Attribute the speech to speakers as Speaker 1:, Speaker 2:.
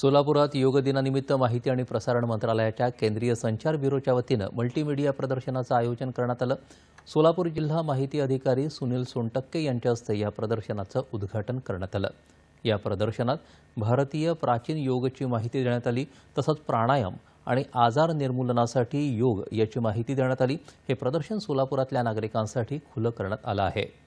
Speaker 1: सोलापुरात योग दिनानिमित्त माहिती आणि प्रसारण मंत्रालयाच्या केंद्रीय संचार ब्युरोच्या वतीनं मल्टीमीडिया प्रदर्शनाचं आयोजन करण्यात आलं सोलापूर जिल्हा माहिती अधिकारी सुनील सोनटक्के यांच्या हस्ते या प्रदर्शनाचं उद्घाटन करण्यात आलं या प्रदर्शनात भारतीय प्राचीन योगची माहिती देण्यात आली तसंच प्राणायाम आणि आजार निर्मूलनासाठी योग याची माहिती देण्यात आली हे प्रदर्शन सोलापुरातल्या नागरिकांसाठी खुलं करण्यात आलं आहे